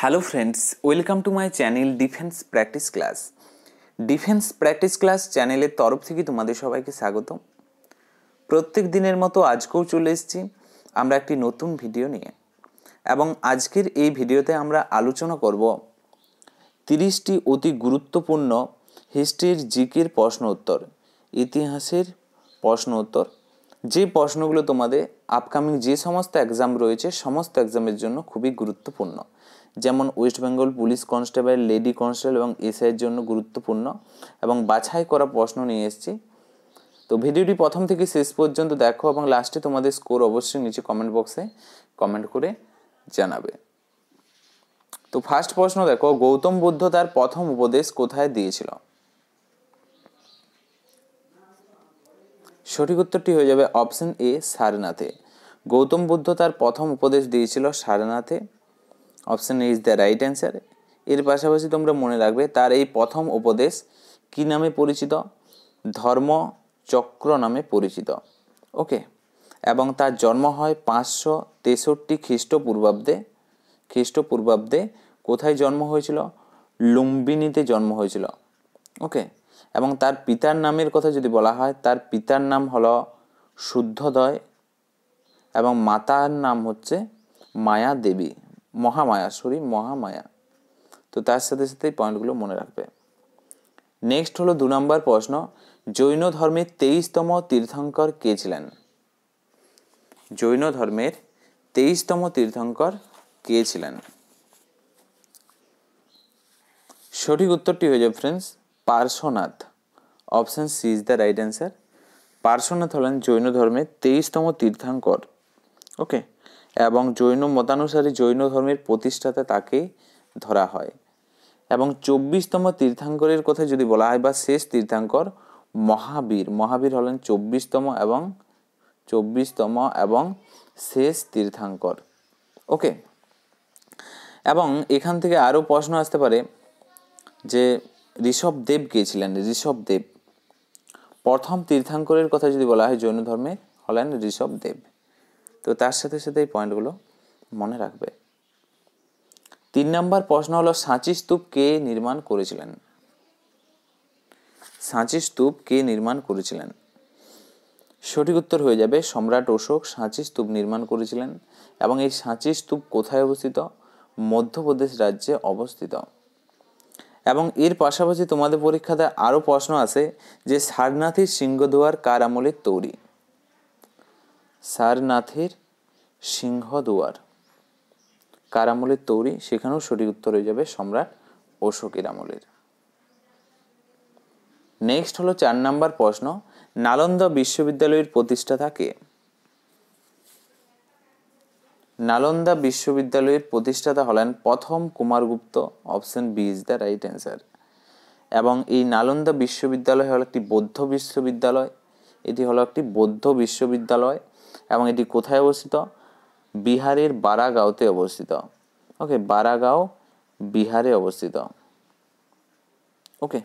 hello friends welcome to my channel defence practice class defence practice class চ্যানেলের তরফ থেকে তোমাদের সবাইকে স্বাগত প্রত্যেক দিনের মতো আজকেও চলে এসেছি আমরা একটি নতুন ভিডিও নিয়ে এবং আজকের এই ভিডিওতে আমরা আলোচনা করব তিরিশটি অতি গুরুত্বপূর্ণ হিস্ট্রির জিকের প্রশ্ন উত্তর ইতিহাসের প্রশ্ন উত্তর যে প্রশ্নগুলো তোমাদের আপকামিং যে সমস্ত এক্সাম রয়েছে সমস্ত এক্সামের জন্য খুবই গুরুত্বপূর্ণ যেমন West Bengal police constable lady constable এবং এসআইয়ের জন্য গুরুত্বপূর্ণ এবং বাছাই করা প্রশ্ন নিয়ে এসেছি তো ভিডিওটি প্রথম থেকে শেষ পর্যন্ত দেখো এবং লাস্টে তোমাদের স্কোর অবশ্যই নিচে কমেন্ট বক্সে কমেন্ট করে জানাবে তো ফার্স্ট প্রশ্ন দেখো গৌতম বুদ্ধ তার প্রথম উপদেশ কোথায় দিয়েছিল সঠিক উত্তরটি হয়ে যাবে অপশন এ সারনাথে গৌতম বুদ্ধ তার প্রথম উপদেশ দিয়েছিল সারনাথে option is the right answer এর পাশাপাশি তোমরা মনে রাখবে তার এই প্রথম উপদেশ কি নামে পরিচিত ধর্ম চক্র নামে পরিচিত ওকে এবং তার জন্ম হয় পাঁচশো তেষট্টি খ্রিস্টপূর্বাব্দে খ্রিস্টপূর্বাব্দে কোথায় জন্ম হয়েছিল লুম্বিনীতে জন্ম হয়েছিল ওকে এবং তার পিতার নামের কথা যদি বলা হয় তার পিতার নাম হলো শুদ্ধদয় এবং মাতার নাম হচ্ছে মায়া দেবী মহামায়া সরি মহামায়া তো তার সাথে সাথে এই পয়েন্টগুলো মনে রাখবে নেক্সট হলো দু নম্বর প্রশ্ন জৈন ধর্মের তেইশতম তীর্থঙ্কর কে ছিলেন জৈন ধর্মের তেইশতম তীর্থঙ্কর কে ছিলেন সঠিক উত্তরটি হয়ে যাবে friends Parshvanath option C is the right answer Parshvanath হলেন জৈন ধর্মের তেইশতম তীর্থাঙ্কর ওকে এবং জৈন মতানুসারে জৈন ধর্মের প্রতিষ্ঠাতে তাকে ধরা হয় এবং চব্বিশতম তীর্থাঙ্করের কথা যদি বলা হয় বা শেষ তীর্থাঙ্কর মহাবীর মহাবীর হলেন চব্বিশতম এবং চব্বিশতম এবং শেষ তীর্থাঙ্কর ওকে এবং এখান থেকে আরও প্রশ্ন আসতে পারে যে ঋষভ দেব কে ছিলেন ঋষভ দেব প্রথম তীর্থাঙ্করের কথা যদি বলা হয় জৈন ধর্মে হলেন ঋষভ দেব তো তার সাথে সাথে এই পয়েন্টগুলো মনে রাখবে তিন নম্বর প্রশ্ন হলো সাঁচি স্তূপ কে নির্মাণ করেছিলেন সাঁচি স্তূপ কে নির্মাণ করেছিলেন সঠিক উত্তর হয়ে যাবে সম্রাট অশোক সাঁচি স্তূপ নির্মাণ করেছিলেন এবং এই সাঁচি স্তূপ কোথায় অবস্থিত মধ্যপ্রদেশ রাজ্যে অবস্থিত এবং এর পাশাপাশি তোমাদের পরীক্ষাতে আরও প্রশ্ন আছে যে সারনাথের সিংহদুয়ার কার আমলের তৈরি সারনাথের সিংহদুয়ার কার আমলের তৈরি সেখানেও সঠিক উত্তর হয়ে যাবে সম্রাট অশোকের আমলের নেক্সট হলো চার নাম্বার প্রশ্ন নালন্দা বিশ্ববিদ্যালয়ের প্রতিষ্ঠা থাকে নালন্দা বিশ্ববিদ্যালয়ের প্রতিষ্ঠাতা হলেন প্রথম Kumaragupta option B is the right answer এবং এই নালন্দা বিশ্ববিদ্যালয় হলো একটি বৌদ্ধ বিশ্ববিদ্যালয় এটি হলো একটি বৌদ্ধ বিশ্ববিদ্যালয় এবং এটি কোথায় অবস্থিত বিহারের বারাগাঁওতে অবস্থিত ওকে বারাগাঁও বিহারে অবস্থিত ওকে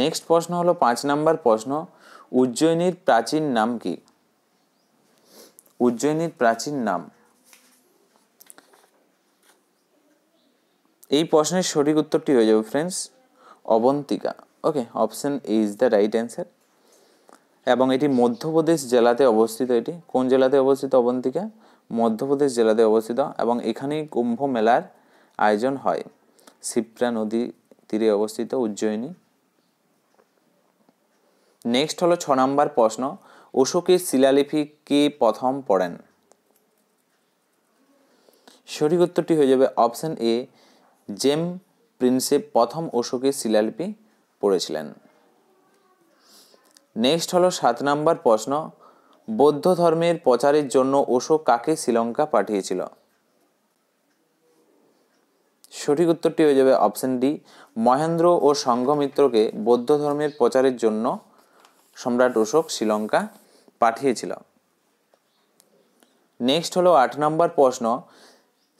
নেক্সট প্রশ্ন হলো পাঁচ নাম্বার প্রশ্ন উজ্জয়িনীর প্রাচীন নাম কি উজ্জয়িনীর প্রাচীন নাম এই প্রশ্নের সঠিক উত্তরটি হয়ে যাবে friends Avantika okay option A is the right answer এবং এটি মধ্যপ্রদেশ জেলাতে অবস্থিত এটি কোন জেলাতে অবস্থিত অবন্তিকা মধ্যপ্রদেশ জেলাতে অবস্থিত এবং এখানেই কুম্ভ মেলার আয়োজন হয় শিপ্রা নদী তীরে অবস্থিত উজ্জয়িনী নেক্সট হলো ছ নম্বর প্রশ্ন অশোকের শিলালিপি কে প্রথম পড়েন সঠিক উত্তরটি হয়ে যাবে অপশান এ জেম প্রিন্সেপ প্রথম অশোকের শিলালিপি পড়েছিলেন নেক্সট হলো সাত নম্বর প্রশ্ন বৌদ্ধ ধর্মের প্রচারের জন্য ওশো কাকে শ্রীলঙ্কা পাঠিয়েছিল সঠিক উত্তরটি হয়ে যাবে অপশন ডি মহেন্দ্র ও সংঘমিত্রকে বৌদ্ধ ধর্মের প্রচারের জন্য সম্রাট অশোক শ্রীলঙ্কা পাঠিয়েছিল নেক্সট হলো আট নম্বর প্রশ্ন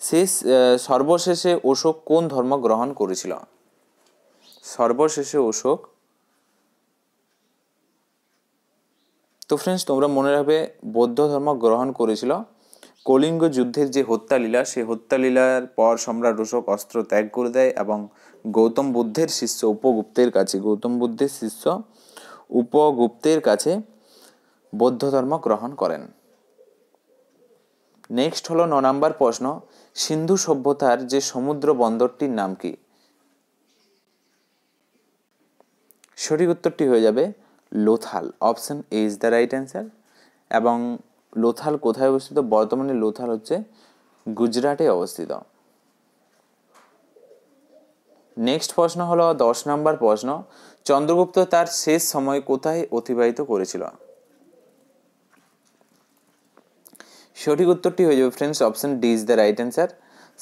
শেষ সর্বশেষে অশোক কোন ধর্ম গ্রহণ করেছিল সর্বশেষে অশোক তো ফ্রেন্ডস তোমরা মনে রাখবে বৌদ্ধ ধর্ম গ্রহণ করেছিল কলিঙ্গ যুদ্ধের যে হত্যালীলা সেই হত্যালীলার পর সম্রাট অশোক অস্ত্র ত্যাগ করে দেয় এবং গৌতম বুদ্ধের শিষ্য উপগুপ্তের কাছে গৌতম বুদ্ধের শিষ্য উপগুপ্তের কাছে বৌদ্ধ ধর্ম গ্রহণ করেন নেক্সট হলো ন নম্বর প্রশ্ন সিন্ধু সভ্যতার যে সমুদ্র বন্দরটির নাম কি সঠিক উত্তরটি হয়ে যাবে Lothal option A is the right answer এবং লোথাল কোথায় অবস্থিত বর্তমানে লোথাল হচ্ছে গুজরাটে অবস্থিত নেক্সট প্রশ্ন হলো দশ নম্বর প্রশ্ন চন্দ্রগুপ্ত তার শেষ সময় কোথায় অতিবাহিত করেছিল সঠিক উত্তরটি হয়ে যাবে friends option D is the right answer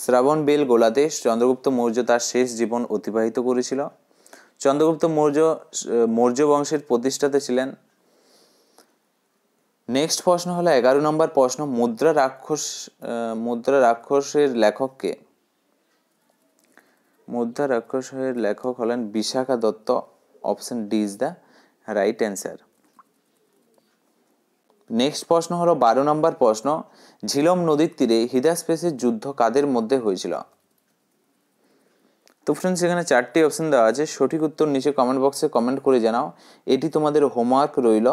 শ্রাবণ বেল গোলাতে চন্দ্রগুপ্ত মৌর্য তার শেষ জীবন অতিবাহিত করেছিল চন্দ্রগুপ্ত মৌর্য মৌর্য বংশের প্রতিষ্ঠাতা ছিলেন নেক্সট প্রশ্ন হলো এগারো নম্বর প্রশ্ন মুদ্রা রাক্ষস মুদ্রা রাক্ষসের লেখককে মুদ্রা রাক্ষসের লেখক হলেন Vishakha Datta option D is the right answer next প্রশ্ন হলো বারো নম্বর প্রশ্ন ঝিলম নদীর তীরে হিদাস্পেসের যুদ্ধ কাদের মধ্যে হয়েছিল তো ফ্রেন্ডস এখানে চারটি অপশান দেওয়া আছে সঠিক উত্তর নিচে কমেন্ট বক্সে কমেন্ট করে জানাও এটি তোমাদের হোমওয়ার্ক রইল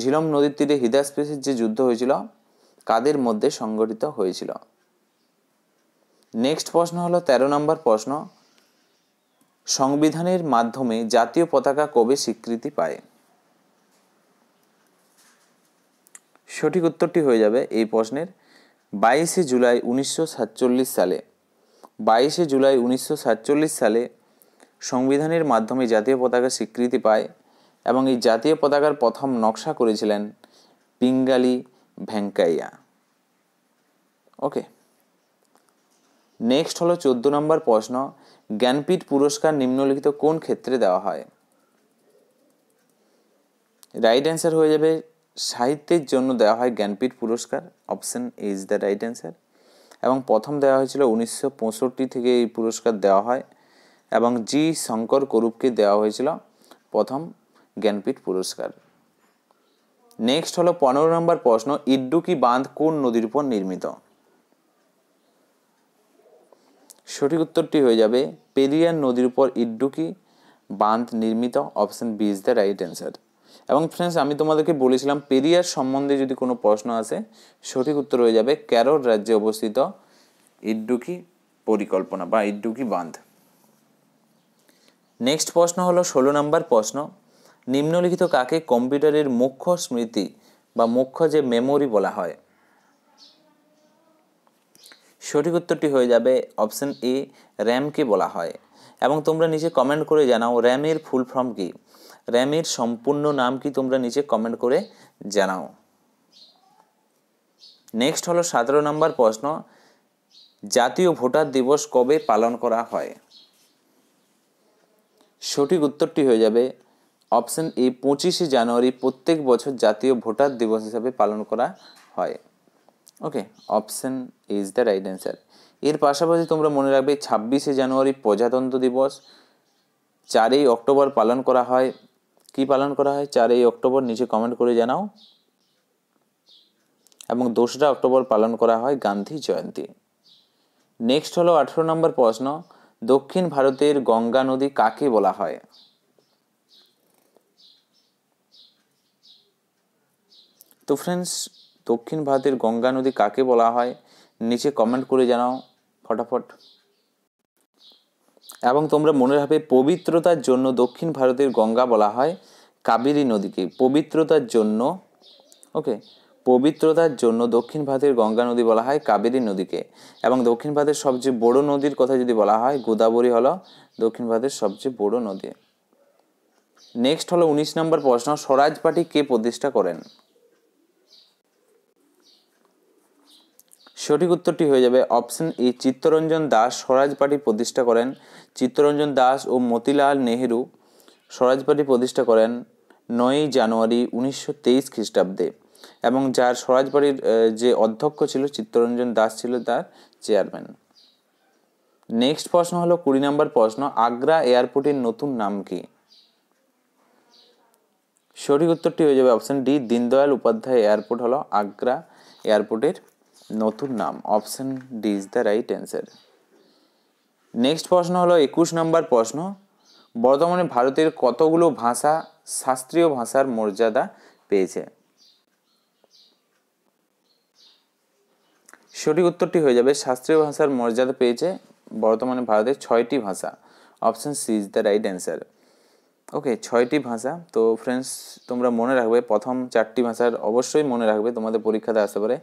ঝিলম নদীর তীরে হিদা স্পেসের যে যুদ্ধ হয়েছিল কাদের মধ্যে সংগঠিত হয়েছিল নেক্সট প্রশ্ন হলো ১৩ নম্বর প্রশ্ন সংবিধানের মাধ্যমে জাতীয় পতাকা কবে স্বীকৃতি পায় সঠিক উত্তরটি হয়ে যাবে এই প্রশ্নের বাইশে জুলাই উনিশশো সালে বাইশে জুলাই উনিশশো সালে সংবিধানের মাধ্যমে জাতীয় পতাকা স্বীকৃতি পায় এবং এই জাতীয় পতাকার প্রথম নকশা করেছিলেন পিঙ্গালি ভেঙ্কাইয়া ওকে নেক্সট হলো চোদ্দো নম্বর প্রশ্ন জ্ঞানপীঠ পুরস্কার নিম্নলিখিত কোন ক্ষেত্রে দেওয়া হয় রাইট অ্যান্সার হয়ে যাবে সাহিত্যের জন্য দেওয়া হয় জ্ঞানপীঠ পুরস্কার option is the right answer এবং প্রথম দেওয়া হয়েছিল উনিশশো থেকে এই পুরস্কার দেওয়া হয় এবং জি শঙ্কর করুপকে দেওয়া হয়েছিল প্রথম জ্ঞানপীঠ পুরস্কার নেক্সট হলো পনেরো নম্বর প্রশ্ন ইড্ডুকি বাঁধ কোন নদীর উপর নির্মিত সঠিক উত্তরটি হয়ে যাবে পেরিয়ার নদীর উপর ইড্ডুকি বাঁধ নির্মিত option B is the right answer এবং ফ্রেন্ডস আমি তোমাদেরকে বলেছিলাম পেরিয়ার সম্বন্ধে যদি কোনো প্রশ্ন আছে সঠিক উত্তর হয়ে যাবে ক্যারোর রাজ্যে অবস্থিত ইডুকি পরিকল্পনা বা ইডুকি বাঁধ নেক্সট প্রশ্ন হলো ষোলো নম্বর প্রশ্ন নিম্নলিখিত কাকে কম্পিউটারের মুখ্য স্মৃতি বা মুখ্য যে মেমোরি বলা হয় সঠিক উত্তরটি হয়ে যাবে অপশন এ র্যামকে বলা হয় এবং তোমরা নিচে কমেন্ট করে জানাও র্যামের ফুল ফর্ম কী র্যামের সম্পূর্ণ নাম কি তোমরা নিচে কমেন্ট করে জানাও নেক্সট হলো সতেরো নম্বর প্রশ্ন জাতীয় ভোটার দিবস কবে পালন করা হয় সঠিক উত্তরটি হয়ে যাবে অপশন এ পঁচিশে জানুয়ারি প্রত্যেক বছর জাতীয় ভোটার দিবস হিসাবে পালন করা হয় okay option is the right answer এর পাশাপাশি তোমরা মনে রাখবে ছাব্বিশে জানুয়ারি প্রজাতন্ত্র দিবস চারই অক্টোবর পালন করা হয় কি পালন করা হয় চারই অক্টোবর নিচে কমেন্ট করে জানাও এবং দোসরা অক্টোবর পালন করা হয় গান্ধী জয়ন্তী নেক্সট হলো আঠেরো নম্বর প্রশ্ন দক্ষিণ ভারতের গঙ্গা নদী কাকে বলা হয় তো ফ্রেন্ডস দক্ষিণ ভারতের গঙ্গা নদী কাকে বলা হয় নিচে কমেন্ট করে জানাও ফটাফট এবং তোমরা মনে রাখবে পবিত্রতার জন্য দক্ষিণ ভারতের গঙ্গা বলা হয় কাবেরী নদীকে পবিত্রতার জন্য ওকে পবিত্রতার জন্য দক্ষিণ ভারতের গঙ্গা নদী বলা হয় কাবেরী নদীকে এবং দক্ষিণ ভারতের সবচেয়ে বড় নদীর কথা যদি বলা হয় গোদাবরী হলো দক্ষিণ ভারতের সবচেয়ে বড় নদী নেক্সট হলো উনিশ নম্বর প্রশ্ন স্বরাজ পার্টি কে প্রতিষ্ঠা করেন সঠিক উত্তরটি হয়ে যাবে option A Chittaranjan Das Swaraj party প্রতিষ্ঠা করেন চিত্তরঞ্জন দাস ও মতিলাল নেহেরু স্বরাজ পার্টি প্রতিষ্ঠা করেন নয়ই জানুয়ারি উনিশশো তেইশ খ্রিস্টাব্দে এবং যার স্বরাজ বাড়ির যে অধ্যক্ষ ছিল চিত্তরঞ্জন দাস ছিল তার চেয়ারম্যান নেক্সট প্রশ্ন হলো কুড়ি নম্বর প্রশ্ন আগ্রা এয়ারপোর্টের নতুন নাম কি সঠিক উত্তরটি হয়ে যাবে option D Deendayal Upadhyay airport হলো আগ্রা এয়ারপোর্টের নতুন নাম option D is the right answer next প্রশ্ন হলো একুশ নম্বর প্রশ্ন বর্তমানে ভারতের কতগুলো ভাষা শাস্ত্রীয় ভাষার মর্যাদা পেয়েছে সঠিক উত্তরটি হয়ে যাবে শাস্ত্রীয় ভাষার মর্যাদা পেয়েছে বর্তমানে ভারতের ছয়টি ভাষা option C is the right answer okay ছয়টি ভাষা তো ফ্রেন্ডস তোমরা মনে রাখবে প্রথম চারটি ভাষার অবশ্যই মনে রাখবে তোমাদের পরীক্ষাতে আসতে পারে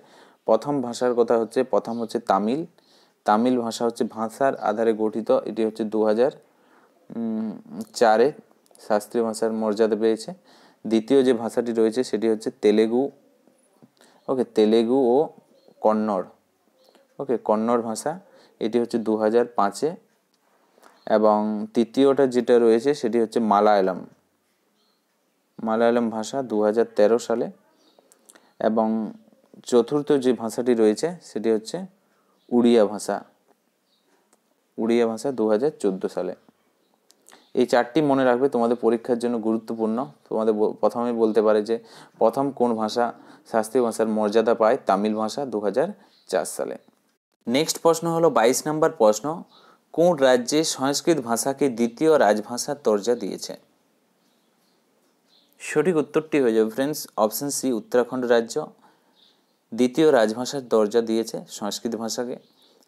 প্রথম ভাষার কথা হচ্ছে প্রথম হচ্ছে তামিল তামিল ভাষা হচ্ছে ভাষার আধারে গঠিত এটি হচ্ছে দু হাজার চারে শাস্ত্রীয় ভাষার মর্যাদা পেয়েছে দ্বিতীয় যে ভাষাটি রয়েছে সেটি হচ্ছে তেলেগু ওকে তেলেগু ও কন্নড় ওকে কন্নড় ভাষা এটি হচ্ছে দু হাজার পাঁচে এবং তৃতীয়টা যেটা রয়েছে সেটি হচ্ছে মালায়ালম মালায়ালম ভাষা দু সালে এবং চতুর্থ যে ভাষাটি রয়েছে সেটি হচ্ছে উড়িয়া ভাষা উড়িয়া ভাষা দু সালে এই চারটি মনে রাখবে তোমাদের পরীক্ষার জন্য গুরুত্বপূর্ণ তোমাদের প্রথমে বলতে পারে যে প্রথম কোন ভাষা শাস্ত্রীয় ভাষার মর্যাদা পায় তামিল ভাষা দু সালে নেক্সট প্রশ্ন হলো ২২ নম্বর প্রশ্ন কোন রাজ্যে সংস্কৃত ভাষাকে দ্বিতীয় রাজভাষার দরজা দিয়েছে সঠিক উত্তরটি হয়ে যাবে ফ্রেন্ডস অপশন সি উত্তরাখণ্ড রাজ্য দ্বিতীয় রাজভাষার দরজা দিয়েছে সংস্কৃত ভাষাকে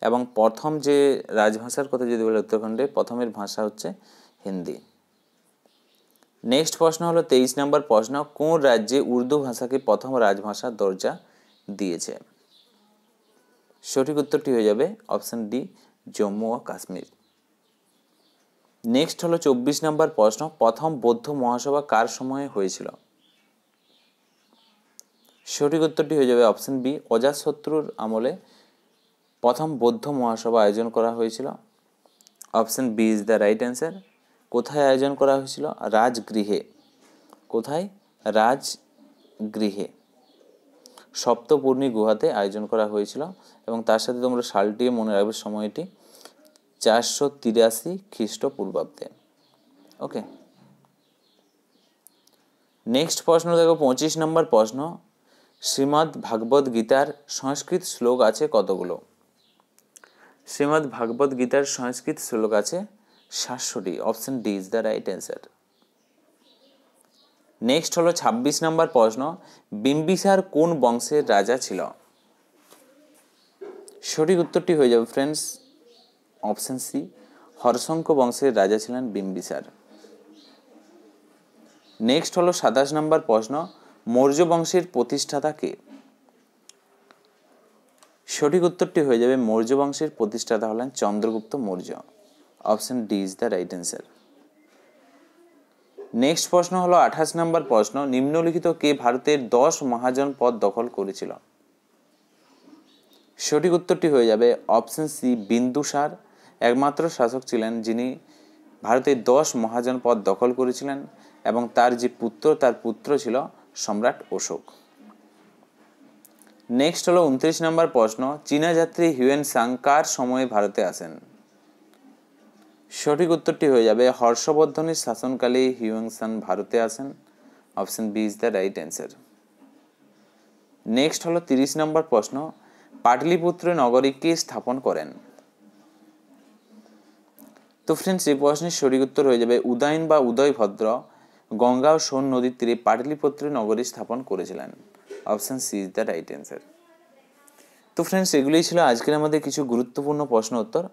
এবং প্রথম যে রাজভাষার কথা যদি বলে উত্তরাখণ্ডে প্রথমের ভাষা হচ্ছে হিন্দি নেক্সট প্রশ্ন হলো তেইশ নম্বর প্রশ্ন কোন রাজ্যে উর্দু ভাষাকে প্রথম রাজভাষার দরজা দিয়েছে সঠিক উত্তরটি হয়ে যাবে অপশান ডি জম্মু ও কাশ্মীর নেক্সট হলো চব্বিশ নম্বর প্রশ্ন প্রথম বৌদ্ধ মহাসভা কার সময়ে হয়েছিল সঠিক উত্তরটি হয়ে যাবে অপশন বি অজাতশত্রুর আমলে প্রথম বৌদ্ধ মহাসভা আয়োজন করা হয়েছিল option B is the right answer কোথায় আয়োজন করা হয়েছিল রাজগৃহে কোথায় রাজগৃহে সপ্তপূর্ণী গুহাতে আয়োজন করা হয়েছিল এবং তার সাথে তোমরা সালটিও মনে রাখবে সময়টি চারশো তিরাশি খ্রিস্টপূর্বাব্দে ওকে নেক্সট প্রশ্ন দেখো পঁচিশ নম্বর প্রশ্ন শ্রীমদ্ ভাগবত গীতার সংস্কৃত শ্লোক আছে কতগুলো শ্রীমদ্ ভাগবত গীতার সংস্কৃত শ্লোক আছে সাতশোটি option D is the right answer next হলো ২৬ নম্বর প্রশ্ন বিম্বিসার কোন বংশের রাজা ছিল সঠিক উত্তরটি হয়ে যাবে ফ্রেন্ডস অপশন সি হরশঙ্ক বংশের রাজা ছিলেন বিম্বিসার নেক্সট হলো সাতাশ নম্বর প্রশ্ন মৌর্য বংশের প্রতিষ্ঠাতা কে সঠিক উত্তরটি হয়ে যাবে মৌর্য বংশের প্রতিষ্ঠাতা হলেন Chandragupta Maurya option D is the right answer next প্রশ্ন হলো আঠাশ নম্বর প্রশ্ন নিম্নলিখিত কে ভারতের দশ মহাজন পদ দখল করেছিল সঠিক উত্তরটি হয়ে যাবে অপশন সি বিন্দুসার একমাত্র শাসক ছিলেন যিনি ভারতের দশ মহাজন পদ দখল করেছিলেন এবং তার যে পুত্র তার পুত্র ছিল সম্রাট অশোক নেক্সট হলো উনত্রিশ নম্বর প্রশ্ন চীনা যাত্রী হিউয়েন সাং কার সময়ে ভারতে আসেন সঠিক উত্তরটি হয়ে যাবে হর্ষবর্ধনের শাসনকালে হিউয়েন সাং ভারতে আসেন option B is the right answer next হলো তিরিশ নম্বর প্রশ্ন পাটলিপুত্র নগরী কে স্থাপন করেন তো ফ্রেন্ডস এই প্রশ্নের সঠিক উত্তর হয়ে যাবে উদয়ন বা উদয়ভদ্র ভদ্র গঙ্গা ও সোন নদীর তীরে পাটলিপত্র নগরী স্থাপন করেছিলেন option C is the right answer তো ফ্রেন্ডস এগুলোই ছিল আজকের আমাদের কিছু গুরুত্বপূর্ণ প্রশ্ন উত্তর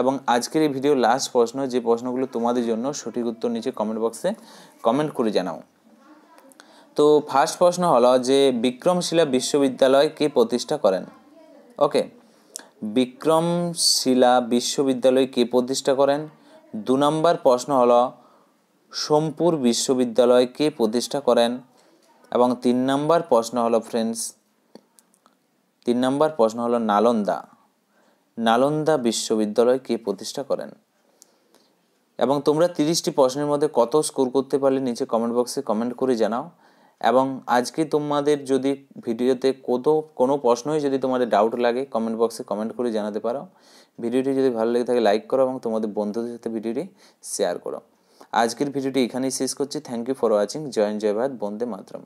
এবং আজকের এই ভিডিও লাস্ট প্রশ্ন যে প্রশ্নগুলো তোমাদের জন্য সঠিক উত্তর নিচে কমেন্ট বক্সে কমেন্ট করে জানাও তো ফার্স্ট প্রশ্ন হলো যে বিক্রমশিলা বিশ্ববিদ্যালয় কে প্রতিষ্ঠা করেন ওকে বিক্রমশিলা বিশ্ববিদ্যালয় কে প্রতিষ্ঠা করেন দু নম্বর প্রশ্ন হলো সোমপুর বিশ্ববিদ্যালয় কে প্রতিষ্ঠা করেন এবং তিন নম্বর প্রশ্ন হলো ফ্রেন্ডস তিন নম্বর প্রশ্ন হলো নালন্দা নালন্দা বিশ্ববিদ্যালয় কে প্রতিষ্ঠা করেন এবং তোমরা তিরিশটি প্রশ্নের মধ্যে কত স্কোর করতে পারলে নিচে কমেন্ট বক্সে কমেন্ট করে জানাও এবং আজকে তোমাদের যদি ভিডিওতে কত কোনো প্রশ্নই যদি তোমাদের ডাউট লাগে কমেন্ট বক্সে কমেন্ট করে জানাতে পারো ভিডিওটি যদি ভালো লেগে থাকে লাইক করো এবং তোমাদের বন্ধুদের সাথে ভিডিওটি শেয়ার করো আজকের ভিডিওটি এখানেই শেষ করছি থ্যাংক ইউ ফর ওয়াচিং জয়েন জয় ভারত বন্দে মাতরম